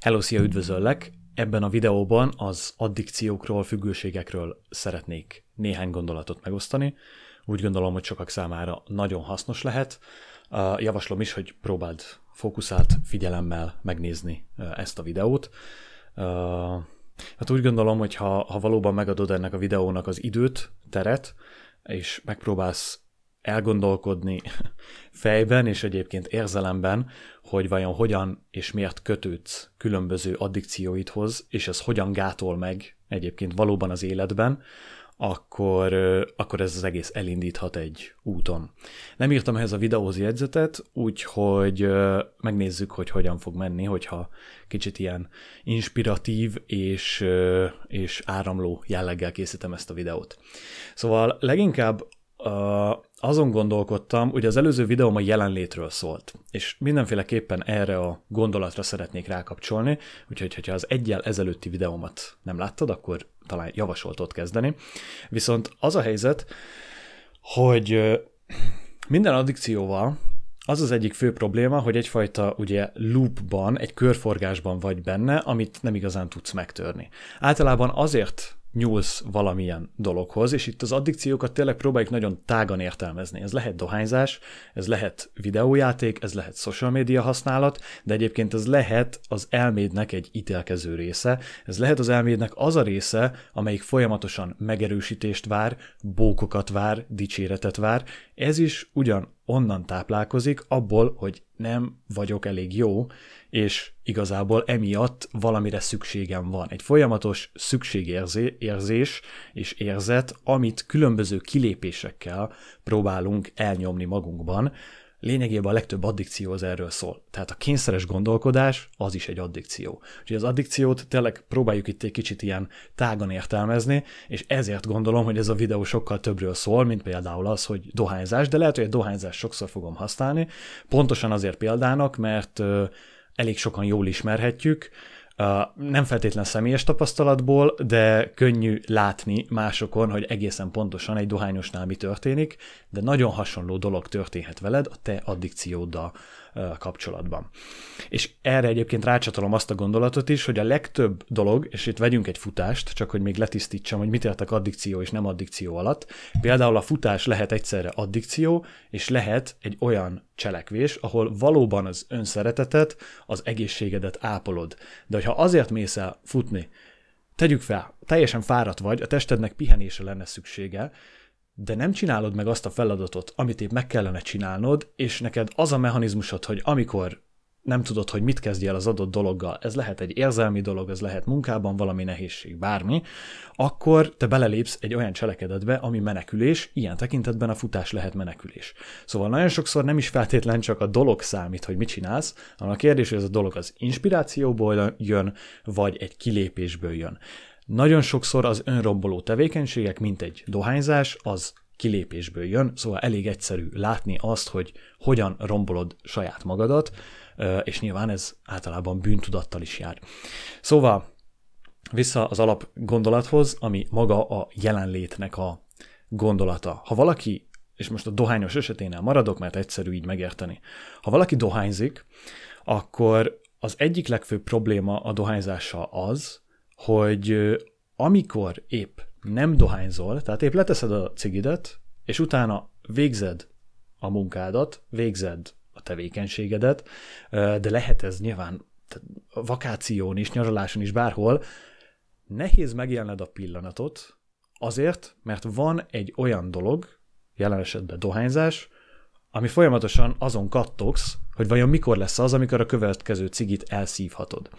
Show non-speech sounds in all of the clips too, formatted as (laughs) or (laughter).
Hello, szia, üdvözöllek! Ebben a videóban az addikciókról, függőségekről szeretnék néhány gondolatot megosztani. Úgy gondolom, hogy sokak számára nagyon hasznos lehet. Javaslom is, hogy próbáld fókuszált figyelemmel megnézni ezt a videót. Hát úgy gondolom, hogy ha, ha valóban megadod ennek a videónak az időt, teret, és megpróbálsz elgondolkodni (laughs) fejben és egyébként érzelemben, hogy vajon hogyan és miért kötődsz különböző addikcióidhoz, és ez hogyan gátol meg egyébként valóban az életben, akkor, akkor ez az egész elindíthat egy úton. Nem írtam ehhez a videóhoz jegyzetet, úgyhogy megnézzük, hogy hogyan fog menni, hogyha kicsit ilyen inspiratív és, és áramló jelleggel készítem ezt a videót. Szóval leginkább azon gondolkodtam, hogy az előző videóm a jelenlétről szólt, és mindenféleképpen erre a gondolatra szeretnék rákapcsolni, úgyhogy ha az egyel ezelőtti videómat nem láttad, akkor talán javasolt ott kezdeni. Viszont az a helyzet, hogy minden addikcióval az az egyik fő probléma, hogy egyfajta ugye loopban, egy körforgásban vagy benne, amit nem igazán tudsz megtörni. Általában azért nyúlsz valamilyen dologhoz, és itt az addikciókat tényleg próbáljuk nagyon tágan értelmezni. Ez lehet dohányzás, ez lehet videójáték, ez lehet social media használat, de egyébként ez lehet az elmédnek egy ítélkező része, ez lehet az elmédnek az a része, amelyik folyamatosan megerősítést vár, bókokat vár, dicséretet vár, ez is ugyan onnan táplálkozik, abból, hogy nem vagyok elég jó, és igazából emiatt valamire szükségem van. Egy folyamatos szükségérzés és érzet, amit különböző kilépésekkel próbálunk elnyomni magunkban. Lényegében a legtöbb addikció az erről szól. Tehát a kényszeres gondolkodás az is egy addikció. Úgyhogy az addikciót tényleg próbáljuk itt egy kicsit ilyen tágan értelmezni, és ezért gondolom, hogy ez a videó sokkal többről szól, mint például az, hogy dohányzás, de lehet, hogy a dohányzást sokszor fogom használni, pontosan azért példának, mert elég sokan jól ismerhetjük, nem feltétlen személyes tapasztalatból, de könnyű látni másokon, hogy egészen pontosan egy dohányosnál mi történik, de nagyon hasonló dolog történhet veled a te addikcióddal kapcsolatban. És erre egyébként rácsatolom azt a gondolatot is, hogy a legtöbb dolog, és itt vegyünk egy futást, csak hogy még letisztítsam, hogy mit értek addikció és nem addikció alatt. Például a futás lehet egyszerre addikció, és lehet egy olyan cselekvés, ahol valóban az önszeretetet, az egészségedet ápolod. De hogyha azért mész el futni, tegyük fel, teljesen fáradt vagy, a testednek pihenése lenne szüksége, de nem csinálod meg azt a feladatot, amit épp meg kellene csinálnod, és neked az a mechanizmusod, hogy amikor nem tudod, hogy mit kezdjél az adott dologgal, ez lehet egy érzelmi dolog, ez lehet munkában valami nehézség, bármi, akkor te belelépsz egy olyan cselekedetbe, ami menekülés, ilyen tekintetben a futás lehet menekülés. Szóval nagyon sokszor nem is feltétlen csak a dolog számít, hogy mit csinálsz, hanem a kérdés, hogy ez a dolog az inspirációból jön, vagy egy kilépésből jön. Nagyon sokszor az önromboló tevékenységek, mint egy dohányzás, az kilépésből jön, szóval elég egyszerű látni azt, hogy hogyan rombolod saját magadat, és nyilván ez általában bűntudattal is jár. Szóval vissza az alap gondolathoz, ami maga a jelenlétnek a gondolata. Ha valaki, és most a dohányos eseténél maradok, mert egyszerű így megérteni, ha valaki dohányzik, akkor az egyik legfőbb probléma a dohányzással az, hogy amikor épp nem dohányzol, tehát épp leteszed a cigidet, és utána végzed a munkádat, végzed a tevékenységedet, de lehet ez nyilván vakáción is, nyaraláson is, bárhol, nehéz megélned a pillanatot, azért, mert van egy olyan dolog, jelen esetben dohányzás, ami folyamatosan azon kattogsz, hogy vajon mikor lesz az, amikor a következő cigit elszívhatod.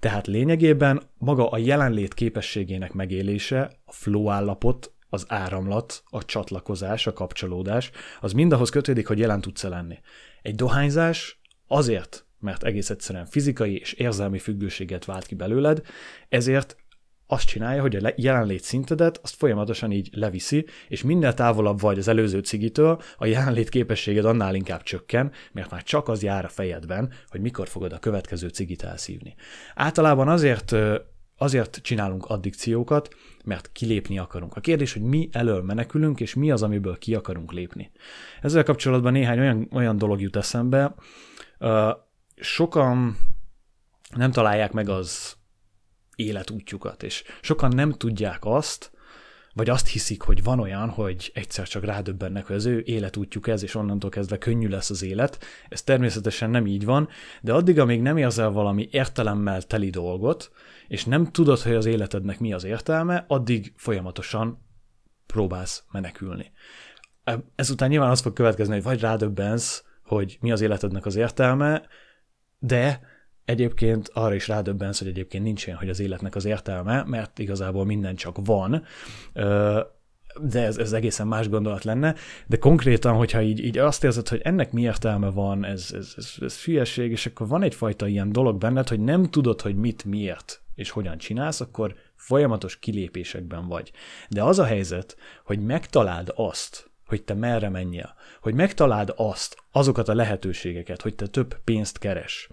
Tehát lényegében maga a jelenlét képességének megélése, a flow állapot, az áramlat, a csatlakozás, a kapcsolódás, az mindahhoz kötődik, hogy jelen tudsz lenni. Egy dohányzás azért, mert egész egyszerűen fizikai és érzelmi függőséget vált ki belőled, ezért azt csinálja, hogy a jelenlét szintedet azt folyamatosan így leviszi, és minél távolabb vagy az előző cigitől, a jelenlét képességed annál inkább csökken, mert már csak az jár a fejedben, hogy mikor fogod a következő cigit elszívni. Általában azért azért csinálunk addikciókat, mert kilépni akarunk. A kérdés, hogy mi elől menekülünk, és mi az, amiből ki akarunk lépni. Ezzel kapcsolatban néhány olyan, olyan dolog jut eszembe. Sokan nem találják meg az életútjukat, és sokan nem tudják azt, vagy azt hiszik, hogy van olyan, hogy egyszer csak rádöbbennek, hogy az ő életútjuk ez, és onnantól kezdve könnyű lesz az élet. Ez természetesen nem így van, de addig, amíg nem érzel valami értelemmel teli dolgot, és nem tudod, hogy az életednek mi az értelme, addig folyamatosan próbálsz menekülni. Ezután nyilván az fog következni, hogy vagy rádöbbensz, hogy mi az életednek az értelme, de Egyébként arra is rádöbbensz, hogy egyébként nincs ilyen, hogy az életnek az értelme, mert igazából minden csak van, de ez, ez egészen más gondolat lenne, de konkrétan, hogyha így, így azt érzed, hogy ennek mi értelme van, ez, ez, ez, ez hülyeség, és akkor van egyfajta ilyen dolog benned, hogy nem tudod, hogy mit, miért és hogyan csinálsz, akkor folyamatos kilépésekben vagy. De az a helyzet, hogy megtaláld azt, hogy te merre menjél, hogy megtaláld azt, azokat a lehetőségeket, hogy te több pénzt keres,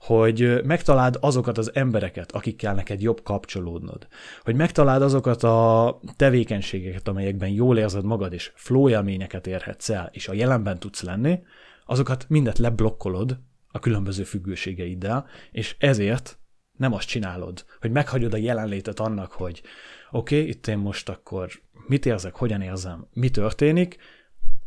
hogy megtaláld azokat az embereket, akikkel neked jobb kapcsolódnod, hogy megtaláld azokat a tevékenységeket, amelyekben jól érzed magad, és flow élményeket érhetsz el, és a jelenben tudsz lenni, azokat mindet leblokkolod a különböző függőségeiddel, és ezért nem azt csinálod, hogy meghagyod a jelenlétet annak, hogy oké, okay, itt én most akkor mit érzek, hogyan érzem, mi történik,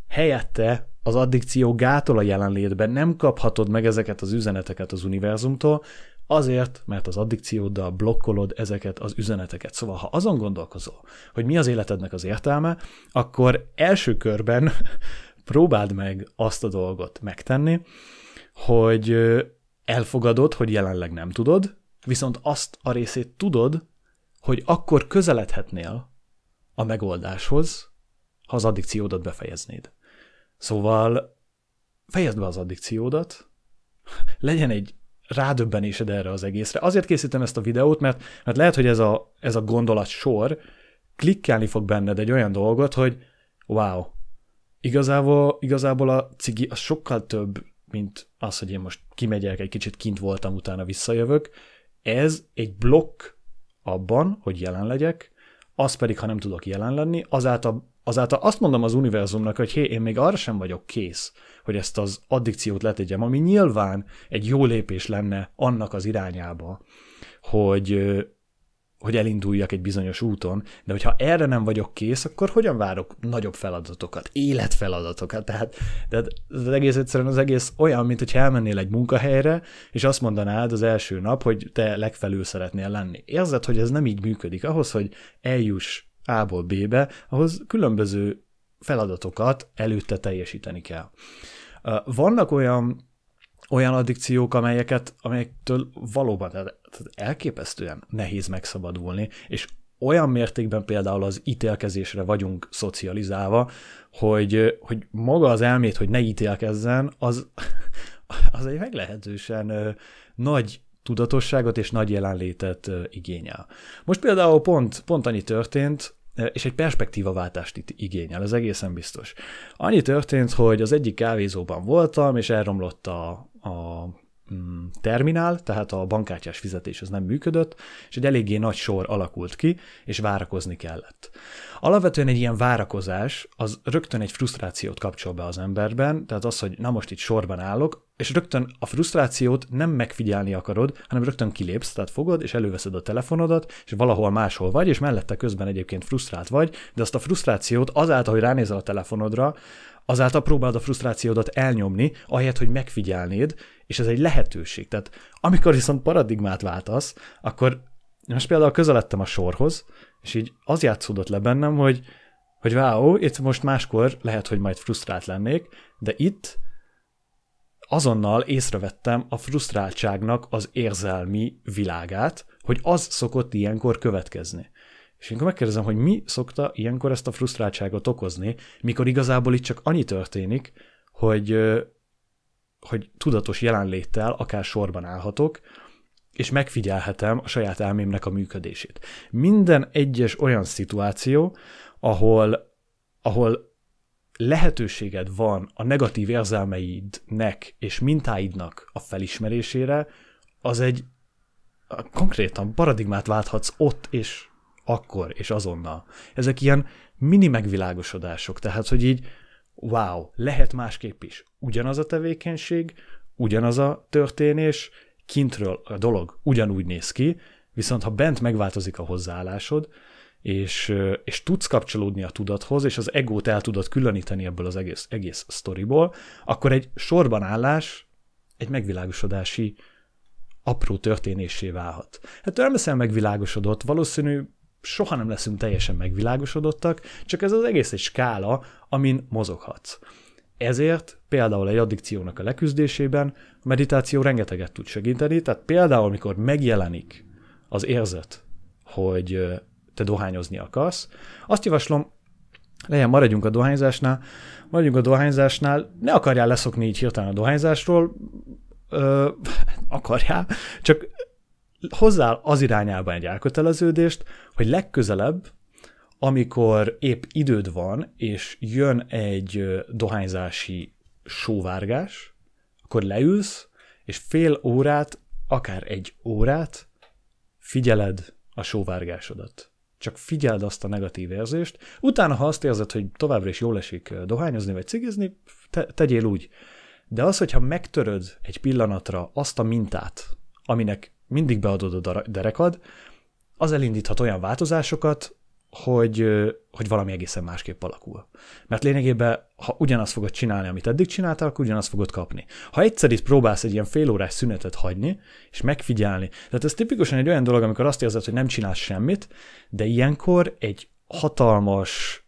helyette az addikció gátol a jelenlétben, nem kaphatod meg ezeket az üzeneteket az univerzumtól, azért, mert az addikcióddal blokkolod ezeket az üzeneteket. Szóval, ha azon gondolkozol, hogy mi az életednek az értelme, akkor első körben (laughs) próbáld meg azt a dolgot megtenni, hogy elfogadod, hogy jelenleg nem tudod, viszont azt a részét tudod, hogy akkor közeledhetnél a megoldáshoz, ha az addikciódat befejeznéd. Szóval fejezd be az addikciódat, (laughs) legyen egy rádöbbenésed erre az egészre. Azért készítem ezt a videót, mert, mert lehet, hogy ez a, ez a gondolat sor klikkelni fog benned egy olyan dolgot, hogy wow, igazából, igazából a cigi az sokkal több, mint az, hogy én most kimegyek, egy kicsit kint voltam, utána visszajövök, ez egy blokk abban, hogy jelen legyek, az pedig, ha nem tudok jelen lenni, azáltal, azáltal azt mondom az univerzumnak, hogy hé, én még arra sem vagyok kész, hogy ezt az addikciót letegyem, ami nyilván egy jó lépés lenne annak az irányába, hogy hogy elinduljak egy bizonyos úton, de hogyha erre nem vagyok kész, akkor hogyan várok nagyobb feladatokat, életfeladatokat? Tehát, de az egész egyszerűen az egész olyan, mint hogyha elmennél egy munkahelyre, és azt mondanád az első nap, hogy te legfelül szeretnél lenni. Érzed, hogy ez nem így működik. Ahhoz, hogy eljuss A-ból B-be, ahhoz különböző feladatokat előtte teljesíteni kell. Vannak olyan olyan addikciók, amelyeket, amelyektől valóban elképesztően nehéz megszabadulni, és olyan mértékben például az ítélkezésre vagyunk szocializálva, hogy, hogy maga az elmét, hogy ne ítélkezzen, az, (laughs) az egy meglehetősen nagy tudatosságot és nagy jelenlétet igényel. Most például pont, pont annyi történt, és egy perspektívaváltást itt igényel, ez egészen biztos. Annyi történt, hogy az egyik kávézóban voltam, és elromlott a, a Mm, terminál, tehát a bankkártyás fizetés az nem működött, és egy eléggé nagy sor alakult ki, és várakozni kellett. Alapvetően egy ilyen várakozás az rögtön egy frusztrációt kapcsol be az emberben, tehát az, hogy na most itt sorban állok, és rögtön a frusztrációt nem megfigyelni akarod, hanem rögtön kilépsz, tehát fogod, és előveszed a telefonodat, és valahol máshol vagy, és mellette közben egyébként frusztrált vagy, de azt a frusztrációt azáltal, hogy ránézel a telefonodra, azáltal próbálod a frusztrációdat elnyomni, ahelyett, hogy megfigyelnéd, és ez egy lehetőség. Tehát amikor viszont paradigmát váltasz, akkor most például közeledtem a sorhoz, és így az játszódott le bennem, hogy, hogy váó, itt most máskor lehet, hogy majd frusztrált lennék, de itt azonnal észrevettem a frusztráltságnak az érzelmi világát, hogy az szokott ilyenkor következni. És akkor megkérdezem, hogy mi szokta ilyenkor ezt a frusztráltságot okozni, mikor igazából itt csak annyi történik, hogy hogy tudatos jelenléttel akár sorban állhatok, és megfigyelhetem a saját elmémnek a működését. Minden egyes olyan szituáció, ahol, ahol lehetőséged van a negatív érzelmeidnek és mintáidnak a felismerésére, az egy konkrétan paradigmát válthatsz ott és akkor és azonnal. Ezek ilyen mini megvilágosodások, tehát hogy így wow, lehet másképp is. Ugyanaz a tevékenység, ugyanaz a történés, kintről a dolog ugyanúgy néz ki, viszont ha bent megváltozik a hozzáállásod, és, és tudsz kapcsolódni a tudathoz, és az egót el tudod különíteni ebből az egész, egész sztoriból, akkor egy sorban állás egy megvilágosodási apró történésé válhat. Hát ő megvilágosodott, valószínű soha nem leszünk teljesen megvilágosodottak, csak ez az egész egy skála, amin mozoghatsz. Ezért például egy addikciónak a leküzdésében a meditáció rengeteget tud segíteni, tehát például, amikor megjelenik az érzet, hogy te dohányozni akarsz, azt javaslom, legyen maradjunk a dohányzásnál, maradjunk a dohányzásnál, ne akarjál leszokni így hirtelen a dohányzásról, ö, akarjál, csak hozzá az irányába egy elköteleződést, hogy legközelebb, amikor épp időd van, és jön egy dohányzási sóvárgás, akkor leülsz, és fél órát, akár egy órát figyeled a sóvárgásodat. Csak figyeld azt a negatív érzést. Utána, ha azt érzed, hogy továbbra is jól esik dohányozni vagy cigizni, te- tegyél úgy. De az, hogyha megtöröd egy pillanatra azt a mintát, aminek mindig beadod a derekad, az elindíthat olyan változásokat, hogy, hogy valami egészen másképp alakul. Mert lényegében, ha ugyanazt fogod csinálni, amit eddig csináltál, akkor ugyanazt fogod kapni. Ha egyszer itt próbálsz egy ilyen órás szünetet hagyni, és megfigyelni, tehát ez tipikusan egy olyan dolog, amikor azt érzed, hogy nem csinálsz semmit, de ilyenkor egy hatalmas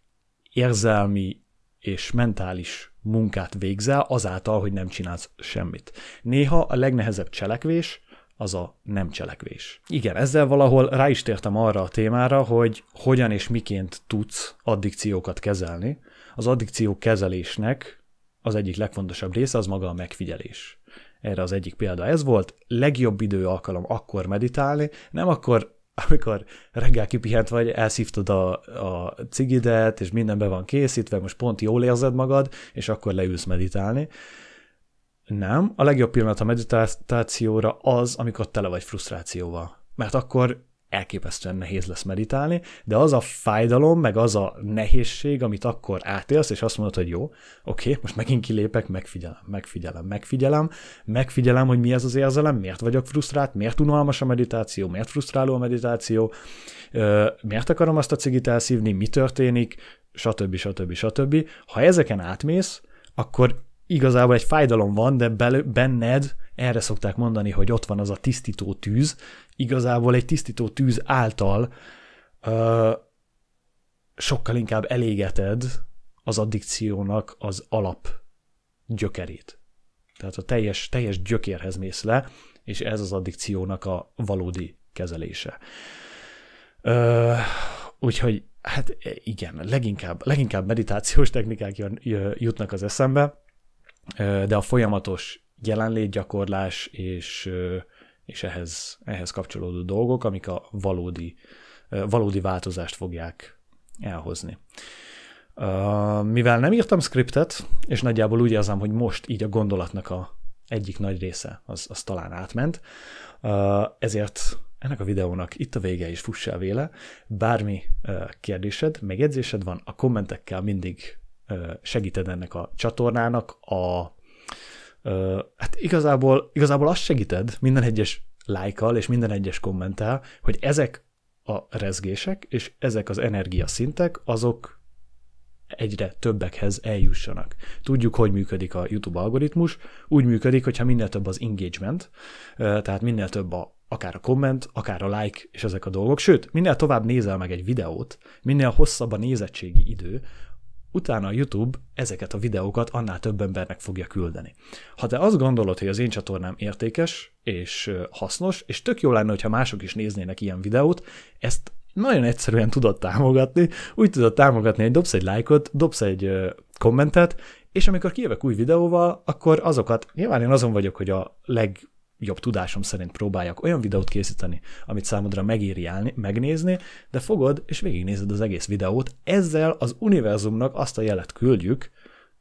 érzelmi és mentális munkát végzel azáltal, hogy nem csinálsz semmit. Néha a legnehezebb cselekvés az a nem cselekvés. Igen, ezzel valahol rá is tértem arra a témára, hogy hogyan és miként tudsz addikciókat kezelni. Az addikció kezelésnek az egyik legfontosabb része az maga a megfigyelés. Erre az egyik példa ez volt, legjobb idő alkalom akkor meditálni, nem akkor amikor reggel kipihent vagy, elszívtad a, a cigidet, és minden be van készítve, most pont jól érzed magad, és akkor leülsz meditálni, nem. A legjobb pillanat a meditációra az, amikor tele vagy frusztrációval. Mert akkor elképesztően nehéz lesz meditálni, de az a fájdalom, meg az a nehézség, amit akkor átélsz, és azt mondod, hogy jó, oké, most megint kilépek, megfigyelem, megfigyelem, megfigyelem, megfigyelem, hogy mi ez az érzelem, miért vagyok frusztrált, miért unalmas a meditáció, miért frusztráló a meditáció, miért akarom azt a cigit elszívni, mi történik, stb. stb. stb. stb. Ha ezeken átmész, akkor igazából egy fájdalom van, de benned erre szokták mondani, hogy ott van az a tisztító tűz, igazából egy tisztító tűz által uh, sokkal inkább elégeted az addikciónak az alap gyökerét. Tehát a teljes, teljes gyökérhez mész le, és ez az addikciónak a valódi kezelése. Uh, úgyhogy, hát igen, leginkább, leginkább meditációs technikák jutnak az eszembe, de a folyamatos jelenlétgyakorlás és, és ehhez, ehhez kapcsolódó dolgok, amik a valódi, valódi változást fogják elhozni. Mivel nem írtam skriptet, és nagyjából úgy érzem, hogy most így a gondolatnak a egyik nagy része az, az talán átment, ezért ennek a videónak itt a vége is fuss el véle. Bármi kérdésed, megjegyzésed van, a kommentekkel mindig segíted ennek a csatornának a hát igazából, igazából azt segíted minden egyes lájkal és minden egyes kommentel, hogy ezek a rezgések és ezek az energiaszintek azok egyre többekhez eljussanak. Tudjuk, hogy működik a YouTube algoritmus, úgy működik, hogyha minél több az engagement, tehát minél több a akár a komment, akár a like és ezek a dolgok. Sőt, minél tovább nézel meg egy videót, minél hosszabb a nézettségi idő, utána a YouTube ezeket a videókat annál több embernek fogja küldeni. Ha te azt gondolod, hogy az én csatornám értékes és hasznos, és tök jó lenne, hogyha mások is néznének ilyen videót, ezt nagyon egyszerűen tudod támogatni. Úgy tudod támogatni, hogy dobsz egy lájkot, dobsz egy kommentet, és amikor kijövök új videóval, akkor azokat, nyilván én azon vagyok, hogy a leg legjobb tudásom szerint próbáljak olyan videót készíteni, amit számodra megéri állni, megnézni, de fogod és végignézed az egész videót, ezzel az univerzumnak azt a jelet küldjük,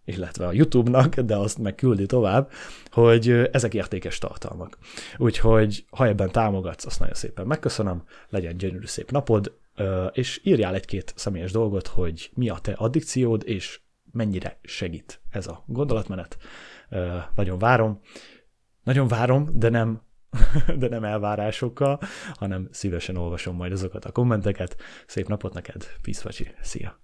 illetve a YouTube-nak, de azt meg küldi tovább, hogy ezek értékes tartalmak. Úgyhogy, ha ebben támogatsz, azt nagyon szépen megköszönöm, legyen gyönyörű szép napod, és írjál egy-két személyes dolgot, hogy mi a te addikciód, és mennyire segít ez a gondolatmenet. Nagyon várom, nagyon várom, de nem, (laughs) de nem elvárásokkal, hanem szívesen olvasom majd azokat a kommenteket. Szép napot neked, Peace szia!